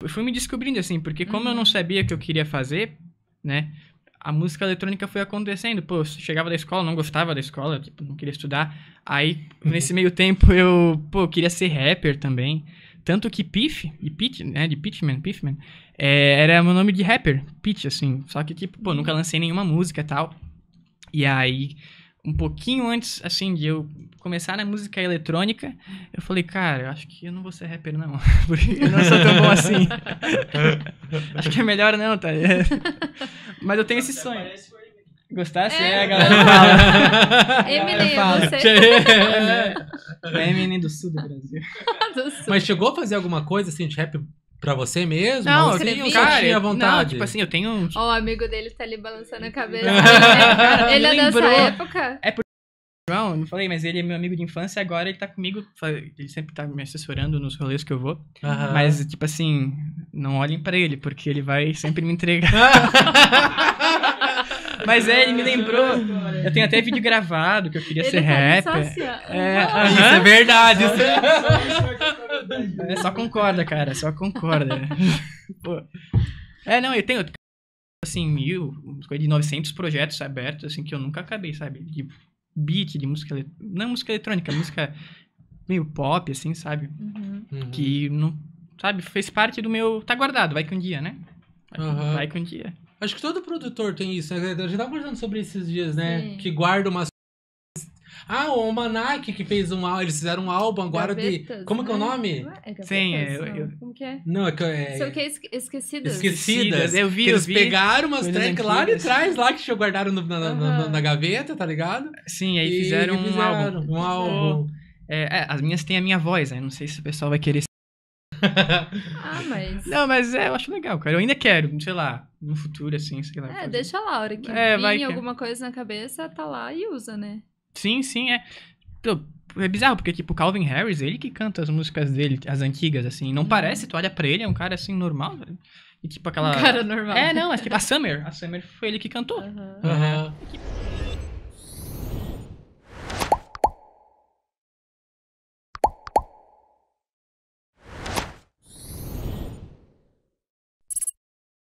eu fui me descobrindo, assim, porque como eu não uhum. sabia o que eu queria fazer, né? A música eletrônica foi acontecendo. Pô, eu chegava da escola, não gostava da escola, tipo, não queria estudar. Aí, nesse meio tempo, eu, pô, eu queria ser rapper também. Tanto que Piff, e Pitch, né, de Pitchman, Piffman, é, era meu nome de rapper, Pitch, assim. Só que, tipo, pô, nunca uhum. lancei nenhuma música e tal. E aí, um pouquinho antes, assim, de eu começar na música eletrônica, eu falei, cara, eu acho que eu não vou ser rapper, não. Porque eu não sou tão bom assim. acho que é melhor não, tá? Mas eu tenho esse sonho. Gostasse? É, é a galera fala. Eminem, você. É, é, é Eminem do sul do Brasil. do sul. Mas chegou a fazer alguma coisa, assim, de rap Pra você mesmo? Não, eu escrevi. Cara, tinha vontade. Não, tipo assim, eu tenho... Ó, oh, o amigo dele tá ali balançando a cabeça. ele é, é lembrou. dessa época. É porque não não falei, mas ele é meu amigo de infância, agora ele tá comigo, ele sempre tá me assessorando nos rolês que eu vou. Mas, tipo assim, não olhem para ele, porque ele vai sempre me entregar. Mas é, ele me lembrou. Eu tenho até vídeo gravado que eu queria ele ser tá rapper. é, Isso é verdade. Isso é... É, só concorda, cara, só concorda. é, não, eu tenho, assim, mil, coisa de 900 projetos abertos, assim, que eu nunca acabei, sabe? De beat, de música, não música eletrônica, música meio pop, assim, sabe? Uhum. Que não, sabe, fez parte do meu, tá guardado, vai que um dia, né? Vai, uhum. vai que um dia. Acho que todo produtor tem isso, né? A gente tava conversando sobre esses dias, né? Sim. Que guarda umas ah, o Almanac que fez um álbum, eles fizeram um álbum agora Gavetas, de... Como que é o né? nome? É Gavetas, Sim, é, eu, eu... Como que é? Não, é que é-, é... o que? Esquecidas. Esquecidas. Eu vi, que eles vi. pegaram umas tracks lá de trás, lá que guardaram no, na, na, na, na, gaveta, tá ligado? Sim, aí fizeram, e, um, fizeram um álbum. Um álbum. É, é, as minhas têm a minha voz, aí né? não sei se o pessoal vai querer ah, mas. Não, mas é, eu acho legal, cara. Eu ainda quero, sei lá, no futuro, assim, sei lá. É, fazer. deixa lá, a hora que é, é. alguma que... coisa na cabeça, tá lá e usa, né? Sim, sim, é. É bizarro, porque, tipo, Calvin Harris, ele que canta as músicas dele, as antigas, assim. Não uhum. parece, tu olha pra ele, é um cara, assim, normal. E, tipo, aquela... Um cara normal. É, não, mas, tipo, a Summer. A Summer foi ele que cantou. Uhum. Uhum.